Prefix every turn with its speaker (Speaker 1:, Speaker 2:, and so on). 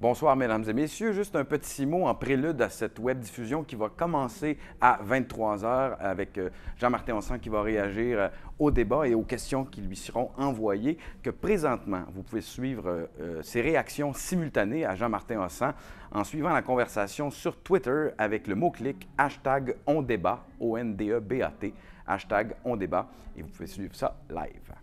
Speaker 1: Bonsoir, mesdames et messieurs. Juste un petit mot en prélude à cette web diffusion qui va commencer à 23 h avec euh, Jean-Martin Onsan qui va réagir euh, au débat et aux questions qui lui seront envoyées. Que présentement, vous pouvez suivre euh, ses réactions simultanées à Jean-Martin Onsan en suivant la conversation sur Twitter avec le mot-clic hashtag on O-N-D-E-B-A-T, e hashtag on Et vous pouvez suivre ça live.